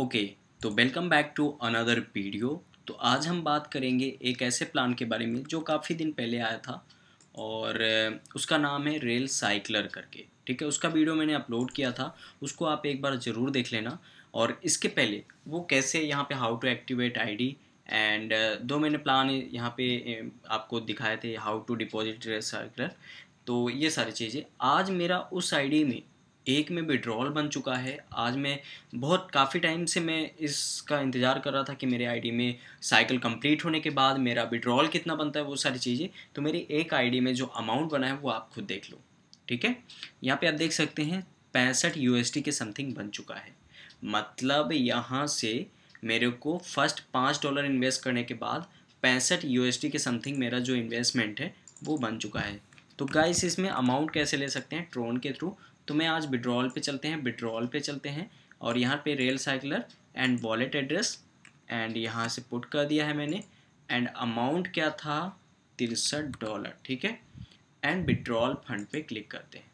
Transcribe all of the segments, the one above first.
okay तो welcome back to another video तो आज हम बात करेंगे एक ऐसे प्लान के बारे में जो काफ़ी दिन पहले आया था और उसका नाम है रेल साइकिलर करके ठीक है उसका वीडियो मैंने अपलोड किया था उसको आप एक बार ज़रूर देख लेना और इसके पहले वो कैसे यहाँ पे how to activate ID and दो मैंने प्लान यहाँ पे आपको दिखाए थे how to deposit rail cycler तो ये सारी चीज़ें आज मेरा उस आईडी में एक में विड्रॉल बन चुका है आज मैं बहुत काफ़ी टाइम से मैं इसका इंतज़ार कर रहा था कि मेरे आईडी में साइकिल कंप्लीट होने के बाद मेरा विड्रॉल कितना बनता है वो सारी चीज़ें तो मेरी एक आईडी में जो अमाउंट बना है वो आप खुद देख लो ठीक है यहाँ पे आप देख सकते हैं पैंसठ यू के समथिंग बन चुका है मतलब यहाँ से मेरे को फर्स्ट पाँच डॉलर इन्वेस्ट करने के बाद पैंसठ यू के समथिंग मेरा जो इन्वेस्टमेंट है वो बन चुका है तो गाइस इसमें अमाउंट कैसे ले सकते हैं ट्रोन के थ्रू तो मैं आज विड्रॉल पे चलते हैं विड्रॉल पे चलते हैं और यहाँ पे rail cycler and wallet address and यहाँ से पुट कर दिया है मैंने एंड अमाउंट क्या था तिरसठ डॉलर ठीक है एंड विड्रॉल फंड पे क्लिक करते हैं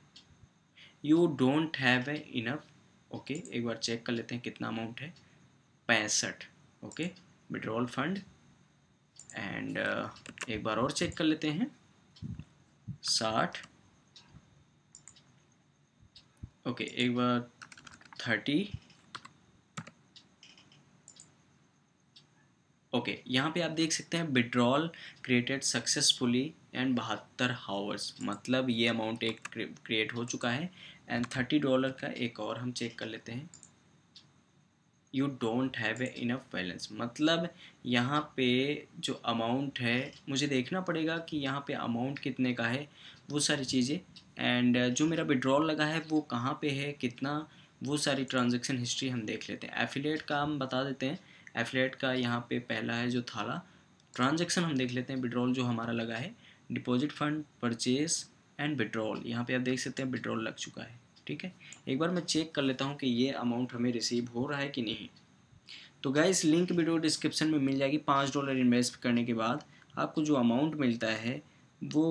you don't have a enough okay एक बार चेक कर लेते हैं कितना अमाउंट है पैंसठ ओके विड्रॉल फंड एंड एक बार और चेक कर लेते हैं साठ ओके एक बार थर्टी ओके okay, यहाँ पे आप देख सकते हैं विड्रॉल क्रिएटेड सक्सेसफुली एंड बहत्तर हावर्स मतलब ये अमाउंट एक क्रिएट हो चुका है एंड थर्टी डॉलर का एक और हम चेक कर लेते हैं you don't have enough balance मतलब यहाँ पे जो अमाउंट है मुझे देखना पड़ेगा कि यहाँ पे अमाउंट कितने का है वो सारी चीज़ें एंड जो मेरा विड्रॉल लगा है वो कहाँ पे है कितना वो सारी ट्रांजेक्शन हिस्ट्री हम देख लेते हैं एफिलेट का हम बता देते हैं एफिलेट का यहाँ पे पहला है जो थाला ट्रांजेक्शन हम देख लेते हैं विड्रॉल जो हमारा लगा है deposit fund purchase and withdrawal यहाँ पे आप देख सकते हैं विड्रॉल लग चुका है ठीक है एक बार मैं चेक कर लेता हूँ कि ये अमाउंट हमें रिसीव हो रहा है कि नहीं तो गाइस लिंक वीडियो डिस्क्रिप्शन में मिल जाएगी पाँच डॉलर इन्वेस्ट करने के बाद आपको जो अमाउंट मिलता है वो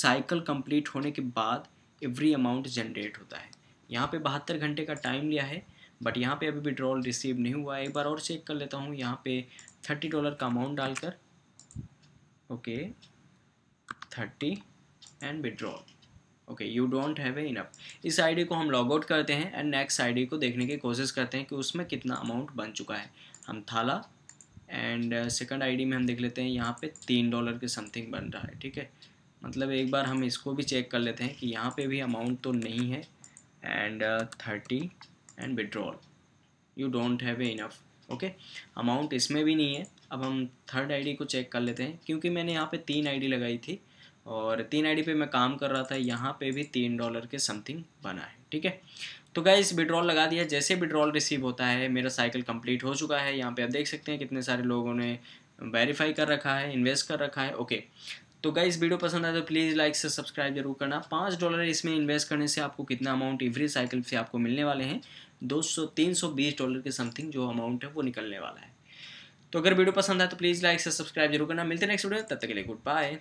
साइकिल कंप्लीट होने के बाद एवरी अमाउंट जनरेट होता है यहाँ पे बहत्तर घंटे का टाइम लिया है बट यहाँ पे अभी विड्रॉल रिसीव नहीं हुआ है एक बार और चेक कर लेता हूँ यहाँ पे थर्टी डॉलर का अमाउंट डालकर okay thirty and withdrawal okay you don't have a enough इस आईडी को हम लॉग आउट करते हैं एंड नेक्स्ट आईडी को देखने की कोशिश करते हैं कि उसमें कितना अमाउंट बन चुका है हम थाला एंड सेकंड आईडी में हम देख लेते हैं यहाँ पे तीन डॉलर के समथिंग बन रहा है ठीक है मतलब एक बार हम इसको भी चेक कर लेते हैं कि यहाँ पे भी अमाउंट तो नहीं है and thirty and withdrawal you don't have a enough okay amount इसमें भी नहीं है अब हम थर्ड आईडी को चेक कर लेते हैं क्योंकि मैंने यहाँ पे तीन आईडी लगाई थी और तीन आईडी पे मैं काम कर रहा था यहाँ पे भी तीन डॉलर के समथिंग बना है ठीक है तो इस विड्रॉल लगा दिया जैसे विड्रॉल रिसीव होता है मेरा साइकिल कंप्लीट हो चुका है यहाँ पे आप देख सकते हैं कितने सारे लोगों ने वेरीफाई कर रखा है इन्वेस्ट कर रखा है ओके तो इस वीडियो पसंद आए तो प्लीज़ लाइक से सब्सक्राइब जरूर करना पाँच डॉलर इसमें इन्वेस्ट करने से आपको कितना अमाउंट एवरी साइकिल से आपको मिलने वाले हैं दो सौ तीन सौ बीस डॉलर के समथिंग जो अमाउंट है वो निकलने वाला है तो अगर वीडियो पसंद आए तो प्लीज़ लाइक से सब्सक्राइब जरूर करना मिलते हैं नेक्स्ट वीडियो तब तक के लिए गुड बाय